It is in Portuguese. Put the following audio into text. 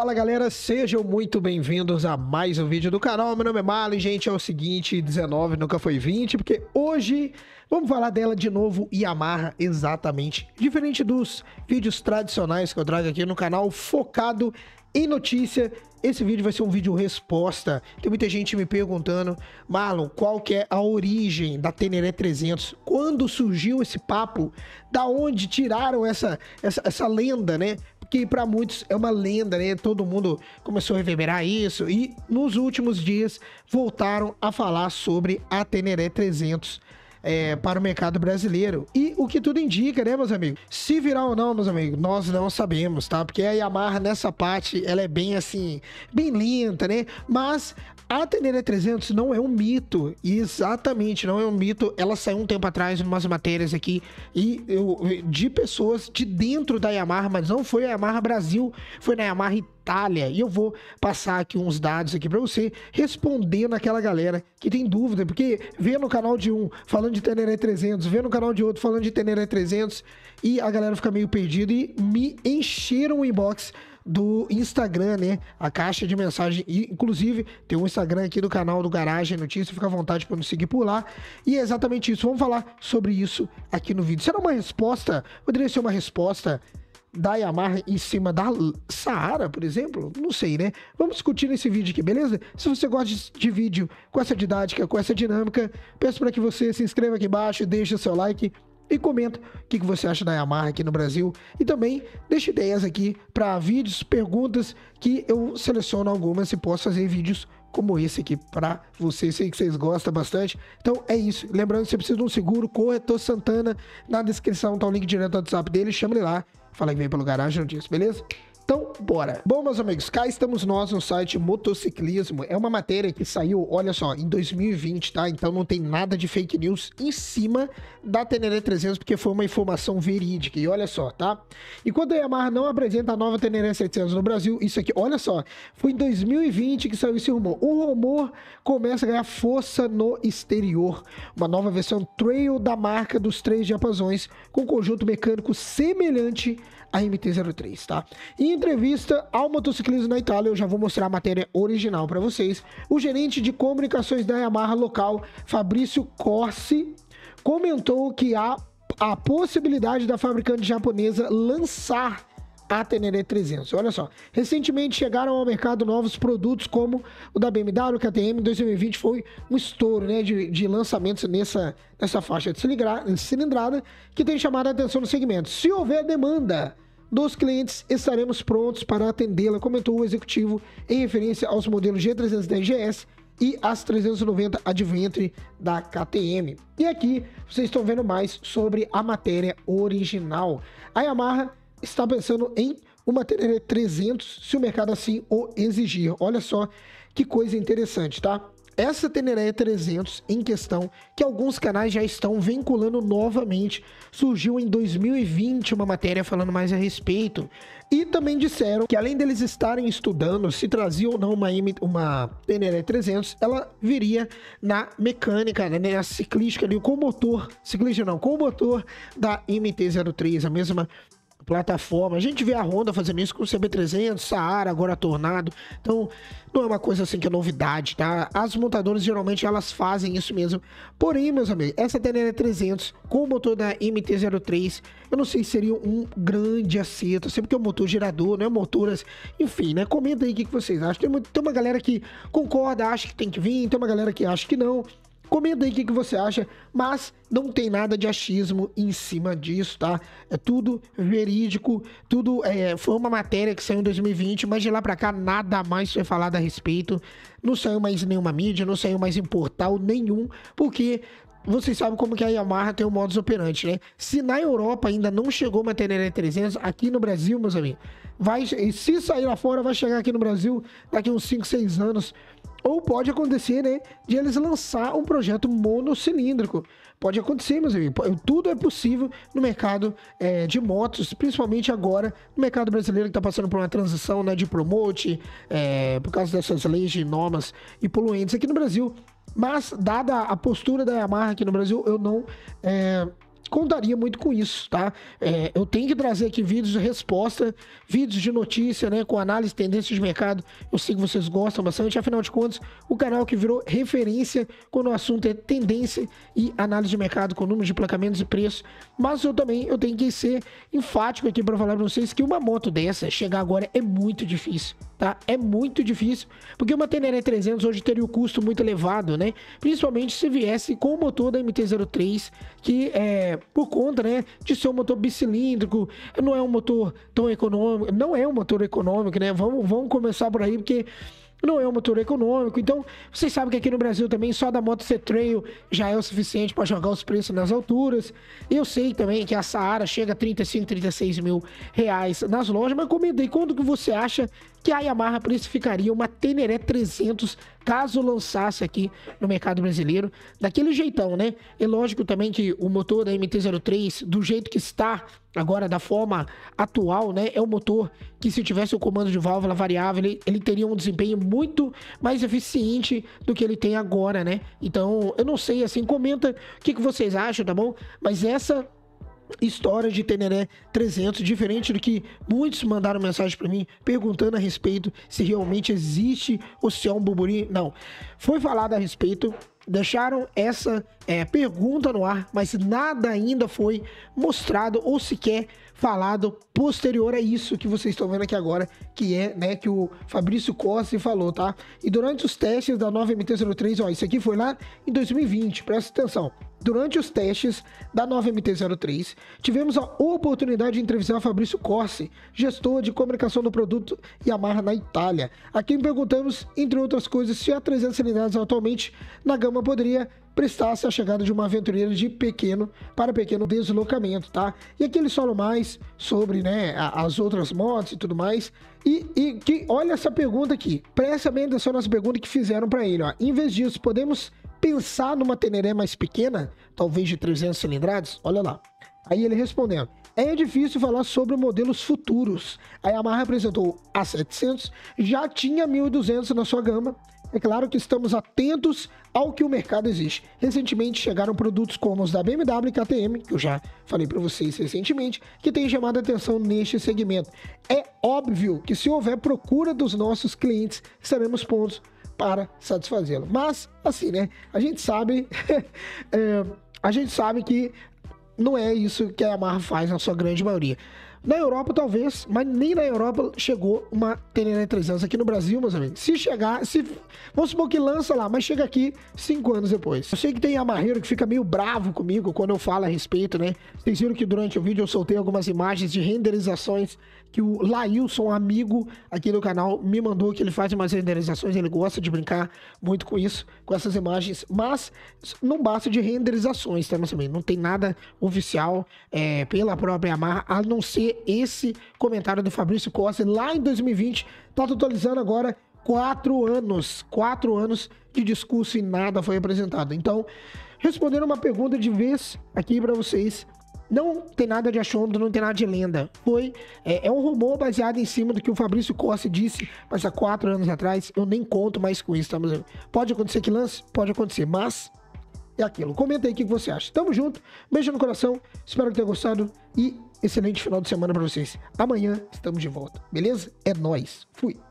Fala galera, sejam muito bem-vindos a mais um vídeo do canal. Meu nome é Marlon, gente. É o seguinte: 19 nunca foi 20, porque hoje vamos falar dela de novo e amarra exatamente. Diferente dos vídeos tradicionais que eu trago aqui no canal, focado em notícia. Esse vídeo vai ser um vídeo resposta. Tem muita gente me perguntando, Marlon, qual que é a origem da Teneré 300? Quando surgiu esse papo? Da onde tiraram essa, essa, essa lenda, né? que para muitos é uma lenda, né? Todo mundo começou a reverberar isso e nos últimos dias voltaram a falar sobre a Teneré 300 é, para o mercado brasileiro. E o que tudo indica, né, meus amigos? Se virar ou não, meus amigos, nós não sabemos, tá? Porque a Yamaha nessa parte, ela é bem assim, bem lenta, né? Mas a Tenere 300 não é um mito, exatamente, não é um mito. Ela saiu um tempo atrás em umas matérias aqui e eu, de pessoas de dentro da Yamaha, mas não foi a Yamaha Brasil, foi na Yamaha Itália Itália. E eu vou passar aqui uns dados aqui para você responder naquela galera que tem dúvida, porque vê no canal de um falando de Teneré 300, vê no canal de outro falando de Teneré 300 e a galera fica meio perdida e me encheram o inbox do Instagram, né? A caixa de mensagem. E, inclusive, tem um Instagram aqui do canal do Garagem Notícias Fica à vontade para nos seguir por lá. E é exatamente isso. Vamos falar sobre isso aqui no vídeo. Será uma resposta? Poderia ser uma resposta da Yamaha em cima da Saara, por exemplo? Não sei, né? Vamos discutir nesse vídeo aqui, beleza? Se você gosta de vídeo com essa didática, com essa dinâmica, peço para que você se inscreva aqui embaixo, deixe seu like e comenta o que, que você acha da Yamaha aqui no Brasil. E também deixe ideias aqui para vídeos, perguntas, que eu seleciono algumas e posso fazer vídeos como esse aqui para vocês. Sei que vocês gostam bastante. Então é isso. Lembrando que você precisa de um seguro, corretor Santana. Na descrição tá o link direto do WhatsApp dele. Chama ele lá. Fala que vem pelo Garagem não disse beleza? Então, bora. Bom, meus amigos, cá estamos nós no site Motociclismo. É uma matéria que saiu, olha só, em 2020, tá? Então não tem nada de fake news em cima da Teneré 300, porque foi uma informação verídica. E olha só, tá? E quando a Yamaha não apresenta a nova Teneré 700 no Brasil, isso aqui, olha só, foi em 2020 que saiu esse rumor. O rumor começa a ganhar força no exterior. Uma nova versão trail da marca dos três diapasões com conjunto mecânico semelhante a MT-03, tá? Em entrevista ao motociclismo na Itália, eu já vou mostrar a matéria original para vocês, o gerente de comunicações da Yamaha local, Fabrício Corsi, comentou que há a possibilidade da fabricante japonesa lançar a Teneré 300. Olha só, recentemente chegaram ao mercado novos produtos como o da BMW, KTM. 2020 foi um estouro né, de, de lançamentos nessa, nessa faixa de cilindrada, que tem chamado a atenção no segmento. Se houver demanda dos clientes, estaremos prontos para atendê-la, comentou o executivo em referência aos modelos G310 GS e as 390 Adventure da KTM. E aqui vocês estão vendo mais sobre a matéria original. A Yamaha está pensando em uma Teneré 300 se o mercado assim o exigir. Olha só que coisa interessante, tá? Essa Teneré 300 em questão, que alguns canais já estão vinculando novamente, surgiu em 2020 uma matéria falando mais a respeito. E também disseram que além deles estarem estudando se trazia ou não uma, uma Teneré 300, ela viria na mecânica, né, a ciclística ali, com o motor, ciclística não, com o motor da MT-03, a mesma plataforma. A gente vê a Honda fazendo isso com o CB300, Saara, agora Tornado. Então, não é uma coisa assim que é novidade, tá? As montadoras geralmente elas fazem isso mesmo. Porém, meus amigos, essa dnl 300 com o motor da MT-03, eu não sei se seria um grande acerto, sempre assim, que é um motor gerador, né? Motoras, enfim, né? Comenta aí o que vocês acham. Tem, tem uma galera que concorda, acha que tem que vir, tem uma galera que acha que não. Comenta aí o que, que você acha, mas não tem nada de achismo em cima disso, tá? É tudo verídico, tudo é, foi uma matéria que saiu em 2020, mas de lá para cá nada mais foi falado a respeito. Não saiu mais nenhuma mídia, não saiu mais em portal nenhum, porque vocês sabem como que a Yamaha tem o modus operandi, né? Se na Europa ainda não chegou uma TNR 300, aqui no Brasil, meus amigos, vai, e se sair lá fora, vai chegar aqui no Brasil daqui uns 5, 6 anos. Ou pode acontecer, né, de eles lançar um projeto monocilíndrico. Pode acontecer, meus amigos. Tudo é possível no mercado é, de motos, principalmente agora no mercado brasileiro que está passando por uma transição, né, de promote, é, por causa dessas leis de normas e poluentes aqui no Brasil. Mas, dada a postura da Yamaha aqui no Brasil, eu não. É, contaria muito com isso, tá? É, eu tenho que trazer aqui vídeos de resposta, vídeos de notícia, né? Com análise, tendências de mercado. Eu sei que vocês gostam bastante. Afinal de contas, o canal que virou referência quando o assunto é tendência e análise de mercado com números de placamentos e preços. Mas eu também eu tenho que ser enfático aqui para falar para vocês que uma moto dessa chegar agora é muito difícil, tá? É muito difícil, porque uma Teneré 300 hoje teria um custo muito elevado, né? Principalmente se viesse com o motor da MT-03, que é, por conta né, de ser um motor bicilíndrico, não é um motor tão econômico, não é um motor econômico, né? Vamos, vamos começar por aí, porque não é um motor econômico. Então, vocês sabem que aqui no Brasil também só da Moto C-Trail já é o suficiente para jogar os preços nas alturas. Eu sei também que a Saara chega a 35, 36 mil reais nas lojas, mas comenta aí quanto que você acha que a Yamaha precificaria uma Teneré 300 caso lançasse aqui no mercado brasileiro, daquele jeitão, né? É lógico também que o motor da MT-03, do jeito que está agora, da forma atual, né? É um motor que se tivesse o comando de válvula variável, ele, ele teria um desempenho muito mais eficiente do que ele tem agora, né? Então, eu não sei, assim, comenta o que, que vocês acham, tá bom? Mas essa Histórias de Teneré 300, diferente do que muitos mandaram mensagem para mim perguntando a respeito se realmente existe o Céu é um burburinho. Não. Foi falado a respeito, deixaram essa é, pergunta no ar, mas nada ainda foi mostrado ou sequer falado posterior a isso que vocês estão vendo aqui agora, que é, né, que o Fabrício Costa falou, tá? E durante os testes da nova MT-03, ó, isso aqui foi lá em 2020, presta atenção. Durante os testes da nova MT-03, tivemos a oportunidade de entrevistar o Fabrício Corsi, gestor de comunicação do produto Yamaha na Itália, a quem perguntamos, entre outras coisas, se a 300 cilindradas atualmente na gama poderia prestasse a chegada de uma aventureira de pequeno para pequeno deslocamento, tá? E aqui ele falam mais sobre, né, as outras motos e tudo mais. E, e que, olha essa pergunta aqui. Presta bem atenção nessa pergunta que fizeram para ele, ó. Em vez disso, podemos pensar numa Teneré mais pequena, talvez de 300 cilindrados? Olha lá. Aí ele respondendo: é difícil falar sobre modelos futuros. A Yamaha apresentou a 700, já tinha 1200 na sua gama. É claro que estamos atentos ao que o mercado exige. Recentemente chegaram produtos como os da BMW e KTM, que eu já falei para vocês recentemente, que têm chamado a atenção neste segmento. É óbvio que se houver procura dos nossos clientes, estaremos prontos para satisfazê-lo. Mas assim, né? A gente sabe, é, a gente sabe que não é isso que a Marvel faz na sua grande maioria. Na Europa, talvez, mas nem na Europa chegou uma Tenere 300 aqui no Brasil, meus amigos. Se chegar, se vamos supor que lança lá, mas chega aqui cinco anos depois. Eu sei que tem a Marreiro que fica meio bravo comigo quando eu falo a respeito, né? Vocês viram que durante o vídeo eu soltei algumas imagens de renderizações que o Lailson, amigo aqui do canal, me mandou que ele faz umas renderizações, ele gosta de brincar muito com isso, com essas imagens, mas não basta de renderizações, tá, meus amigos? Não tem nada oficial é, pela própria Yamaha, a não ser esse comentário do Fabrício Costa lá em 2020 Tá totalizando agora quatro anos, quatro anos de discurso e nada foi apresentado. Então, respondendo uma pergunta de vez aqui para vocês, não tem nada de achando, não tem nada de lenda. Foi é, é, um rumor baseado em cima do que o Fabrício Costa disse, mas há quatro anos atrás. Eu nem conto mais com isso, tá, Pode acontecer que lance, pode acontecer, mas é aquilo. Comenta aí o que você acha. Tamo junto, beijo no coração, espero que tenha gostado e excelente final de semana para vocês. Amanhã estamos de volta, beleza? É nós. Fui.